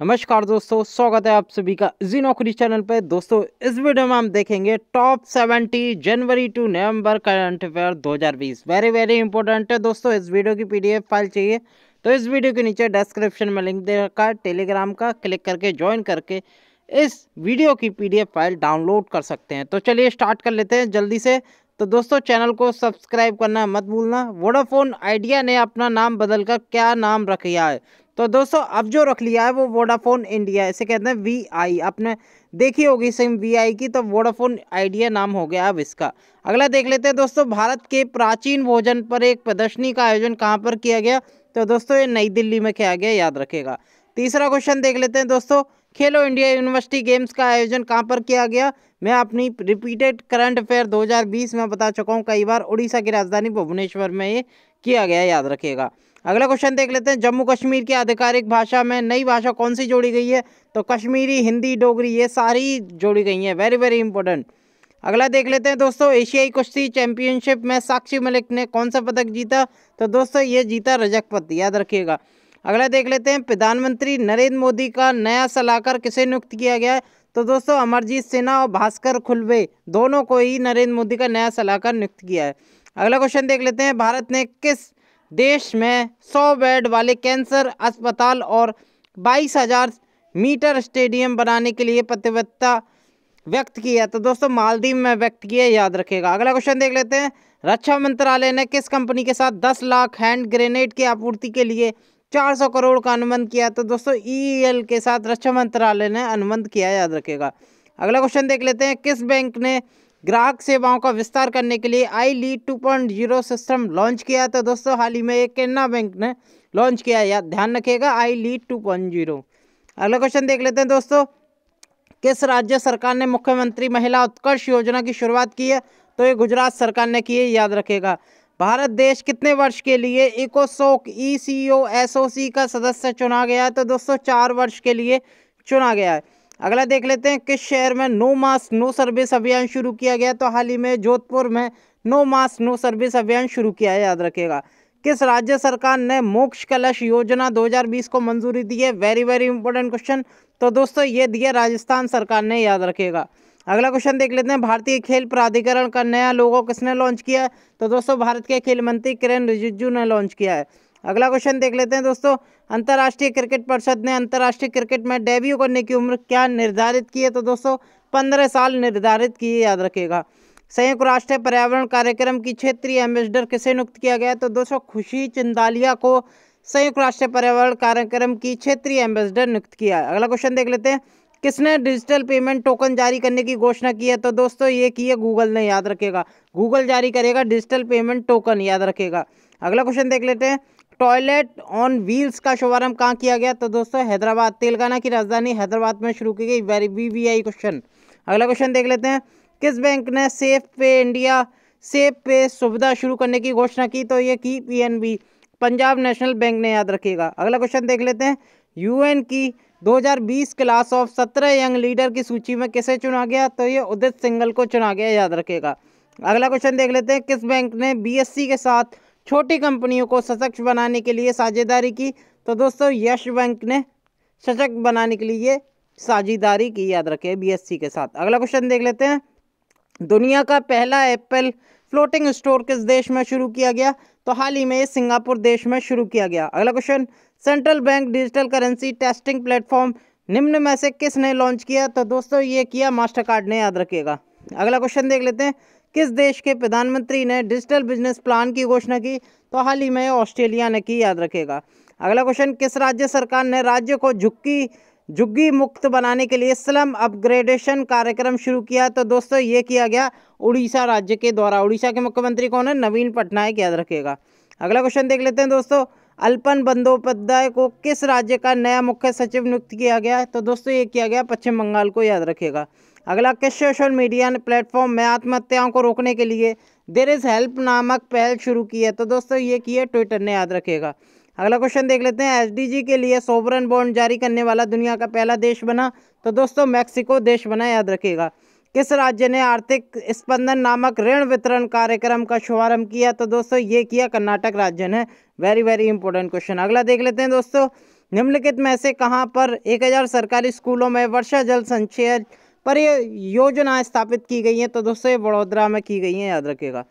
नमस्कार दोस्तों स्वागत है आप सभी का जी नौकरी चैनल पर दोस्तों इस वीडियो में हम देखेंगे top 70 January to November current affair 2020 very very important है दोस्तों इस वीडियो की पीडीएफ फाइल चाहिए तो इस वीडियो के नीचे डिस्क्रिप्शन में लिंक दे रखा है टेलीग्राम का क्लिक करके ज्वाइन करके इस वीडियो की पी फाइल डाउनलोड कर सकते हैं तो चलिए स्टार्ट कर लेते हैं जल्दी से तो दोस्तों चैनल को सब्सक्राइब करना मत भूलना वोडाफोन आइडिया ने अपना नाम बदलकर क्या नाम रख है तो दोस्तों अब जो रख लिया है वो वोडाफोन इंडिया इसे कहते हैं वी आई आपने देखी होगी सिम वी आई की तो वोडाफोन आइडिया नाम हो गया अब इसका अगला देख लेते हैं दोस्तों भारत के प्राचीन भोजन पर एक प्रदर्शनी का आयोजन कहाँ पर किया गया तो दोस्तों ये नई दिल्ली में किया गया याद रखेगा तीसरा क्वेश्चन देख लेते हैं दोस्तों खेलो इंडिया यूनिवर्सिटी गेम्स का आयोजन कहाँ पर किया गया मैं अपनी रिपीटेड करंट अफेयर 2020 में बता चुका हूँ कई बार उड़ीसा की राजधानी भुवनेश्वर में ये किया गया याद रखेगा अगला क्वेश्चन देख लेते हैं जम्मू कश्मीर की आधिकारिक भाषा में नई भाषा कौन सी जोड़ी गई है तो कश्मीरी हिंदी डोगरी ये सारी जोड़ी गई हैं वेरी वेरी इंपॉर्टेंट अगला देख लेते हैं दोस्तों एशियाई कुश्ती चैंपियनशिप में साक्षी मलिक ने कौन सा पदक जीता तो दोस्तों ये जीता रजक पद याद रखिएगा अगला देख लेते हैं प्रधानमंत्री नरेंद्र मोदी का नया सलाहकार किसे नियुक्त किया गया है तो दोस्तों अमरजीत सिन्हा और भास्कर खुलबे दोनों को ही नरेंद्र मोदी का नया सलाहकार नियुक्त किया है अगला क्वेश्चन देख लेते हैं भारत ने किस देश में 100 बेड वाले कैंसर अस्पताल और 22,000 मीटर स्टेडियम बनाने के लिए प्रतिबद्धता व्यक्त की है तो दोस्तों मालदीव में व्यक्त किया याद रखेगा अगला क्वेश्चन देख लेते हैं रक्षा मंत्रालय ने किस कंपनी के साथ 10 लाख हैंड ग्रेनेड की आपूर्ति के लिए 400 करोड़ का अनुबंध किया तो दोस्तों ई e e के साथ रक्षा मंत्रालय ने अनुबंध किया याद रखेगा अगला क्वेश्चन देख लेते हैं किस बैंक ने ग्राहक सेवाओं का विस्तार करने के लिए I lead two point zero system launch किया तो दोस्तों हाल ही में एक केनरा बैंक ने लॉन्च किया या ध्यान रखिएगा I lead two point zero अगला क्वेश्चन देख लेते हैं दोस्तों किस राज्य सरकार ने मुख्यमंत्री महिला उत्कर्ष योजना की शुरुआत की है तो ये गुजरात सरकार ने की है याद रखेगा भारत देश कितने वर्ष के लिए इकोसोक ई सी ओ एस ओ सी का सदस्य चुना गया है तो दोस्तों चार वर्ष के लिए चुना गया है अगला देख लेते हैं किस शहर में नो मास्क नो सर्विस अभियान शुरू किया गया तो हाल ही में जोधपुर में नो मास्क नो सर्विस अभियान शुरू किया है याद रखेगा किस राज्य सरकार ने मोक्ष कलश योजना 2020 को मंजूरी दी है वेरी वेरी इंपॉर्टेंट क्वेश्चन तो दोस्तों ये दिया राजस्थान सरकार ने याद रखेगा अगला क्वेश्चन देख लेते हैं भारतीय खेल प्राधिकरण का नया लोगो किसने लॉन्च किया है तो दोस्तों भारत के खेल मंत्री किरेन रिजिजू ने लॉन्च किया है अगला क्वेश्चन देख लेते हैं दोस्तों अंतर्राष्ट्रीय क्रिकेट परिषद ने अंतर्राष्ट्रीय क्रिकेट में डेब्यू करने की उम्र क्या निर्धारित की है तो दोस्तों पंद्रह साल निर्धारित की याद रखेगा संयुक्त राष्ट्र पर्यावरण कार्यक्रम की क्षेत्रीय एम्बेसडर किसे नियुक्त किया गया तो दोस्तों खुशी चिंदालिया को संयुक्त राष्ट्र पर्यावरण कार्यक्रम की क्षेत्रीय एम्बेसडर नियुक्त किया अगला क्वेश्चन देख लेते हैं किसने डिजिटल पेमेंट टोकन जारी करने की घोषणा की है तो दोस्तों ये की है गूगल ने याद रखेगा गूगल जारी करेगा डिजिटल पेमेंट टोकन याद रखेगा अगला क्वेश्चन देख लेते हैं टॉयलेट ऑन व्हील्स का शुभारंभ कहाँ किया गया तो दोस्तों हैदराबाद तेलंगाना की राजधानी हैदराबाद में शुरू की गई very V V I question अगला क्वेश्चन देख लेते हैं किस बैंक ने सेफ पे इंडिया सेफ पे सुविधा शुरू करने की घोषणा की तो ये की पीएनबी पंजाब नेशनल बैंक ने याद रखेगा अगला क्वेश्चन देख लेते हैं यूएन की 2020 क्लास ऑफ 17 यंग लीडर की सूची में किसे चुना गया तो ये उदित सिंगल को चुना गया याद रखेगा अगला क्वेश्चन देख लेते हैं किस बैंक ने बीएससी के साथ छोटी कंपनियों को सशक्त बनाने के लिए साझेदारी की तो दोस्तों यश बैंक ने सशक्त बनाने के लिए साझेदारी की याद रखें बीएससी के साथ अगला क्वेश्चन देख लेते हैं दुनिया का पहला एप्पल फ्लोटिंग स्टोर किस देश में शुरू किया गया तो हाल ही में सिंगापुर देश में शुरू किया गया अगला question central bank digital currency testing platform निम्न में से किसने लॉन्च किया तो दोस्तों ये किया मास्टर कार्ड ने याद रखिएगा अगला क्वेश्चन देख लेते हैं किस देश के प्रधानमंत्री ने डिजिटल बिजनेस प्लान की घोषणा की तो हाल ही में ऑस्ट्रेलिया ने की याद रखेगा अगला क्वेश्चन किस राज्य सरकार ने राज्य को झुग्गी झुग्गी मुक्त बनाने के लिए स्लम अपग्रेडेशन कार्यक्रम शुरू किया तो दोस्तों ये किया गया उड़ीसा राज्य के द्वारा उड़ीसा के मुख्यमंत्री कौन है नवीन पटनायक याद रखेगा अगला क्वेश्चन देख लेते हैं दोस्तों अल्पन बंदोपाध्याय को किस राज्य का नया मुख्य सचिव नियुक्त किया गया तो दोस्तों ये किया गया पश्चिम बंगाल को याद रखेगा अगला किस सोशल मीडिया प्लेटफॉर्म में आत्महत्याओं को रोकने के लिए देर इज़ हेल्प नामक पहल शुरू की है तो दोस्तों ये की है ट्विटर ने याद रखेगा अगला क्वेश्चन देख लेते हैं एसडीजी के लिए सोवरन बॉन्ड जारी करने वाला दुनिया का पहला देश बना तो दोस्तों मैक्सिको देश बना याद रखेगा किस राज्य ने आर्थिक स्पंदन नामक ऋण वितरण कार्यक्रम का शुभारंभ किया तो दोस्तों ये किया कर्नाटक राज्य ने वेरी वेरी इंपॉर्टेंट क्वेश्चन अगला देख लेते हैं दोस्तों निम्नलिखित में से कहाँ पर एक सरकारी स्कूलों में वर्षा जल संचय पर ये योजना स्थापित की गई हैं तो दोस्तों ये वडोदरा में की गई हैं याद रखिएगा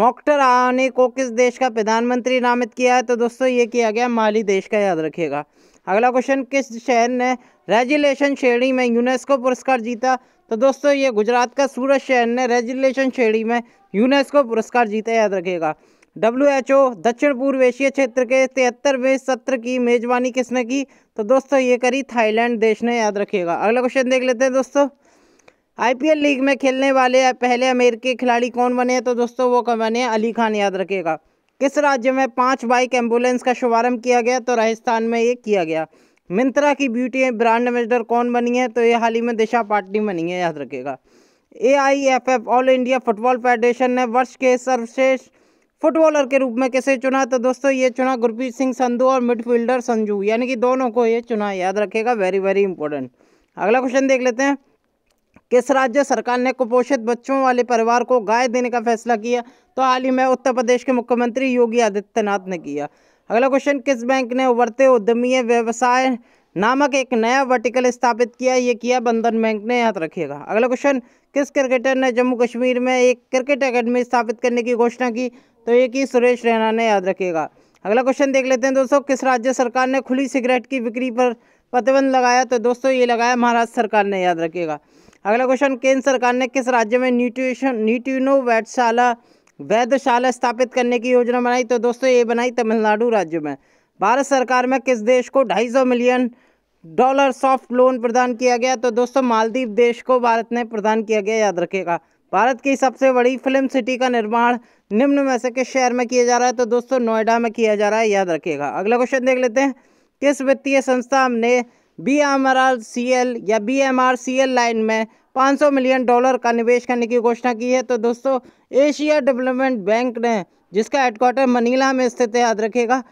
मॉकटर आने को किस देश का प्रधानमंत्री नामित किया है तो दोस्तों ये किया गया माली देश का याद रखिएगा अगला क्वेश्चन किस शहर ने रेजुलेशन श्रेणी में यूनेस्को पुरस्कार जीता तो दोस्तों ये गुजरात का सूरत शहर ने रेजुलेशन श्रेणी में यूनेस्को पुरस्कार जीता याद रखिएगा डब्ल्यू एच ओ दक्षिण पूर्व एशिया क्षेत्र के तिहत्तरवें सत्र की मेज़बानी किसने की तो दोस्तों ये करी थाईलैंड देश ने याद रखिएगा अगला क्वेश्चन देख लेते हैं दोस्तों आईपीएल लीग में खेलने वाले पहले अमेरिकी खिलाड़ी कौन बने हैं तो दोस्तों वो कौन बने अली खान याद रखेगा किस राज्य में पाँच बाइक एम्बुलेंस का शुभारंभ किया गया तो राजस्थान में ये किया गया मिंत्रा की ब्यूटी ब्रांड एम्बेसडर कौन बनी है तो ये हाल ही में दिशा पाटनी बनी है याद रखेगा A I F F all India football federation ने वर्ष के सर्वश्रेष्ठ फुटबॉलर के रूप में किसे चुना तो दोस्तों ये चुना गुरप्रीत सिंह संधू और मिडफील्डर संजू यानी कि दोनों को ये चुना याद रखेगा वेरी वेरी इंपॉर्टेंट अगला क्वेश्चन देख लेते हैं किस राज्य सरकार ने कुपोषित बच्चों वाले परिवार को गाय देने का फैसला किया तो हाल ही में उत्तर प्रदेश के मुख्यमंत्री योगी आदित्यनाथ ने किया अगला क्वेश्चन किस बैंक ने उभरते उद्यमीय व्यवसाय नामक एक नया वर्टिकल स्थापित किया ये किया बंधन बैंक ने याद रखिएगा अगला क्वेश्चन किस क्रिकेटर ने जम्मू कश्मीर में एक क्रिकेट अकेडमी स्थापित करने की घोषणा की तो ये की सुरेश रैना ने याद रखिएगा अगला क्वेश्चन देख लेते हैं दोस्तों किस राज्य सरकार ने खुली सिगरेट की बिक्री पर प्रतिबंध लगाया तो दोस्तों ये लगाया महाराष्ट्र सरकार ने याद रखिएगा अगला क्वेश्चन केंद्र सरकार ने किस राज्य में न्यूट्रिशन न्यूट्रिनो वैधशाला वैधशाला स्थापित करने की योजना बनाई तो दोस्तों ये बनाई तमिलनाडु राज्य में भारत सरकार में किस देश को ढाई मिलियन डॉलर सॉफ्ट लोन प्रदान किया गया तो दोस्तों मालदीव देश को भारत ने प्रदान किया गया याद रखेगा भारत की सबसे बड़ी फिल्म सिटी का निर्माण निम्न में से किस शहर में किया जा रहा है तो दोस्तों नोएडा में किया जा रहा है याद रखिएगा अगला क्वेश्चन देख लेते हैं किस वित्तीय संस्था ने B M R R C L या B M R C L line में 500 मिलियन डॉलर का निवेश करने की घोषणा की है तो दोस्तों एशिया डेवलपमेंट बैंक ने जिसका हेडक्वार्टर मनीला में स्थित है याद रखेगा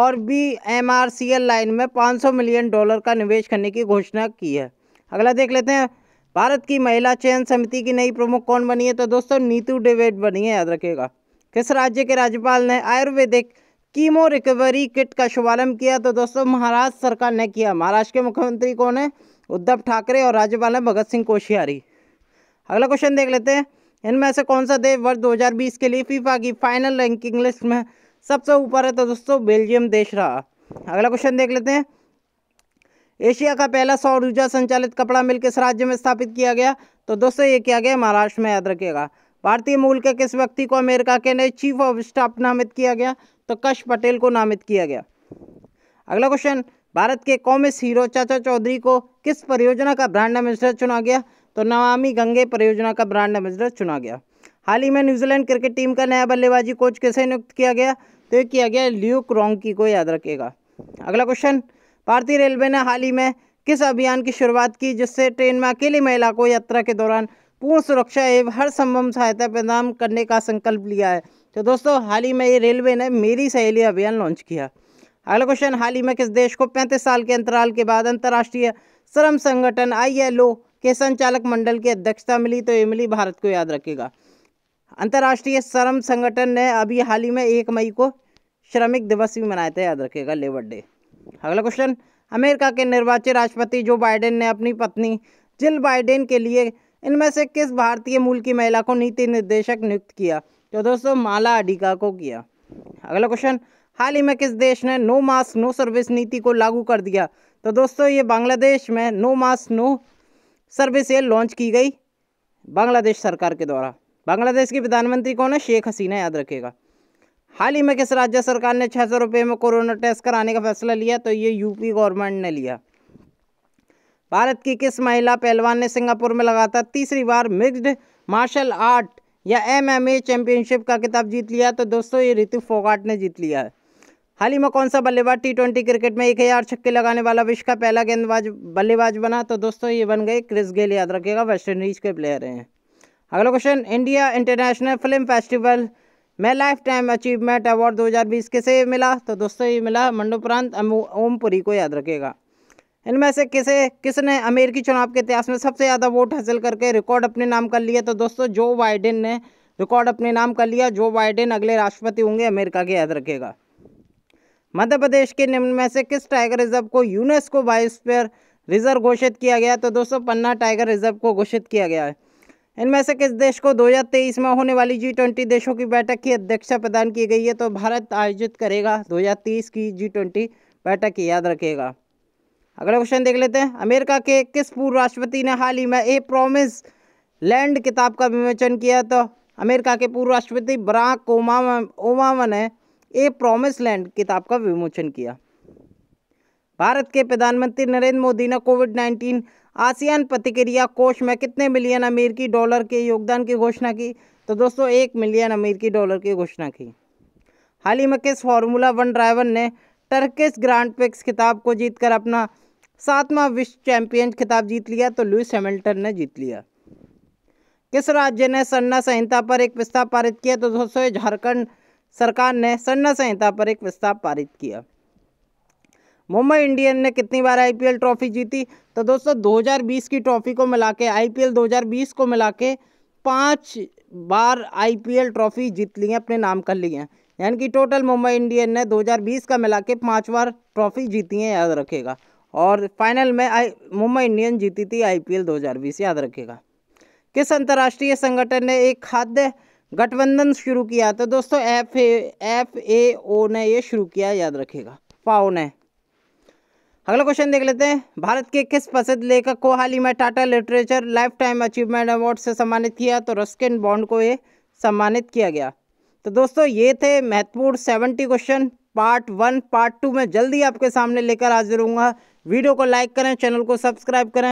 और B M R C L line में 500 मिलियन डॉलर का निवेश करने की घोषणा की है अगला देख लेते हैं भारत की महिला चयन समिति की नई प्रमुख कौन बनी है तो दोस्तों नीतू डेविड बनी है याद रखेगा किस राज्य के राज्यपाल ने आयुर्वेदिक कीमो रिकवरी किट का शुभारंभ किया तो दोस्तों महाराष्ट्र सरकार ने किया महाराष्ट्र के मुख्यमंत्री कौन है उद्धव ठाकरे और राज्यपाल है भगत सिंह कोशियारी अगला क्वेश्चन देख लेते हैं इनमें से कौन सा देश वर्ष 2020 के लिए फीफा की फाइनल रैंकिंग लिस्ट में सबसे ऊपर है तो दोस्तों बेल्जियम देश रहा अगला क्वेश्चन देख लेते हैं एशिया का पहला सौर ऊर्जा संचालित कपड़ा मिल किस राज्य में स्थापित किया गया तो दोस्तों ये किया गया महाराष्ट्र में याद रखेगा भारतीय मूल के किस व्यक्ति को अमेरिका के नए चीफ ऑफ स्टाफ नामित किया गया तो कश पटेल को नामित किया गया अगला क्वेश्चन भारत के कॉमिस हीरो चाचा चौधरी को किस परियोजना का ब्रांड एम्बेसडर चुना गया तो नवामी गंगे परियोजना का ब्रांड एम्बेसडर चुना गया हाल ही में न्यूजीलैंड क्रिकेट टीम का नया बल्लेबाजी कोच कैसे नियुक्त किया गया तो ये किया गया ल्यूक रोंकी को याद रखेगा अगला क्वेश्चन भारतीय रेलवे ने हाल ही में किस अभियान की शुरुआत की जिससे ट्रेन में अकेली महिला को यात्रा के दौरान पूर्ण सुरक्षा एवं हर संभव सहायता प्रदान करने का संकल्प लिया है तो दोस्तों हाल ही में ये रेलवे ने मेरी सहेली अभियान लॉन्च किया अगला क्वेश्चन हाल ही में किस देश को पैंतीस साल के अंतराल के बाद अंतर्राष्ट्रीय श्रम संगठन आईएलओ के संचालक मंडल की अध्यक्षता मिली तो ये मिली भारत को याद रखेगा अंतर्राष्ट्रीय श्रम संगठन ने अभी हाल ही में एक मई को श्रमिक दिवस भी मनाया था याद रखेगा लेबर डे अगला क्वेश्चन अमेरिका के निर्वाचित राष्ट्रपति जो बाइडेन ने अपनी पत्नी जिल बाइडेन के लिए इनमें से किस भारतीय मूल की महिला को नीति निर्देशक नियुक्त किया तो दोस्तों माला अडिका को किया अगला क्वेश्चन हाल ही में किस देश ने नो मास्क नो सर्विस नीति को लागू कर दिया तो दोस्तों ये बांग्लादेश में नो मास्क नो सर्विस ये लॉन्च की गई बांग्लादेश सरकार के द्वारा बांग्लादेश की प्रधानमंत्री कौन है शेख हसीना याद रखेगा हाल ही में किस राज्य सरकार ने छः सौ रुपये में कोरोना टेस्ट कराने का फैसला लिया तो ये यूपी गवर्नमेंट ने लिया भारत की किस महिला पहलवान ने सिंगापुर में लगातार तीसरी बार मिक्स्ड मार्शल आर्ट या एमएमए चैंपियनशिप का किताब जीत लिया तो दोस्तों ये ऋतु फोगाट ने जीत लिया है हाल ही में कौन सा बल्लेबाज टी ट्वेंटी क्रिकेट में एक हज़ार छक्के लगाने वाला विश्व का पहला गेंदबाज बल्लेबाज बना तो दोस्तों ये बन गए क्रिस गेल याद रखेगा वेस्ट इंडीज़ के प्लेयर हैं अगला question India international film festival में लाइफ टाइम अचीवमेंट अवार्ड 2020 किसे मिला तो दोस्तों ये मिला मंडोप्रांत ओमपुरी को याद रखेगा इनमें से किसे किसने अमेरिकी चुनाव के इतिहास में सबसे ज़्यादा वोट हासिल करके रिकॉर्ड अपने नाम कर लिया तो दोस्तों जो बाइडेन ने रिकॉर्ड अपने नाम कर लिया जो बाइडेन अगले राष्ट्रपति होंगे अमेरिका के याद रखेगा मध्य प्रदेश के निम्न में से किस टाइगर रिजर्व को यूनेस्को बायोस्फीयर रिजर्व घोषित किया गया तो दोस्तों पन्ना टाइगर रिजर्व को घोषित किया गया है इनमें से किस देश को 2023 में होने वाली जी ट्वेंटी देशों की बैठक की अध्यक्षता प्रदान की गई है तो भारत आयोजित करेगा 2023 की जी ट्वेंटी बैठक याद रखेगा अगला क्वेश्चन देख लेते हैं अमेरिका के किस पूर्व राष्ट्रपति ने हाल ही में ए प्रोमिस लैंड किताब का विमोचन किया तो अमेरिका के पूर्व राष्ट्रपति बराक ओबामा ओमामा ने ए प्रोमिस लैंड किताब का विमोचन किया भारत के प्रधानमंत्री नरेंद्र मोदी ने कोविड नाइन्टीन आसियान प्रतिक्रिया कोष में कितने मिलियन अमेरिकी डॉलर के योगदान की घोषणा की तो दोस्तों एक मिलियन अमेरिकी डॉलर की घोषणा की हाल ही में किस फार्मूला वन ड्राइवर ने टर्किस ग्रांड पिक्स किताब को जीतकर अपना सातवां विश्व चैंपियन खिताब जीत लिया तो लुइस हैमिल्टन ने जीत लिया किस राज्य ने सन्ना संहिता पर एक प्रस्ताव पारित किया तो दोस्तों झारखंड सरकार ने सन्ना संहिता पर एक प्रस्ताव पारित किया मुंबई इंडियन ने कितनी बार आईपीएल ट्रॉफी जीती तो दोस्तों 2020 की ट्रॉफी को मिला के आई 2020 को मिला के पाँच बार आईपीएल ट्रॉफी जीत ली है अपने नाम कर ली हैं यानी कि टोटल मुंबई इंडियन ने 2020 का मिला के पाँच बार ट्रॉफी जीती है याद रखेगा और फाइनल में आई मुंबई इंडियन जीती थी आईपीएल 2020 याद रखेगा किस अंतर्राष्ट्रीय संगठन ने एक खाद्य गठबंधन शुरू किया तो दोस्तों एफ एफ ए ओ ने ये शुरू किया याद रखेगा पाओ ने अगला क्वेश्चन देख लेते हैं भारत के किस प्रसिद्ध लेखक को हाल ही में Tata literature life time achievement award से सम्मानित किया तो रस्किन बॉन्ड को ये सम्मानित किया गया तो दोस्तों ये थे महत्वपूर्ण seventy question part one part two में जल्दी आपके सामने लेकर हाजिर हूँगा वीडियो को लाइक करें चैनल को सब्सक्राइब करें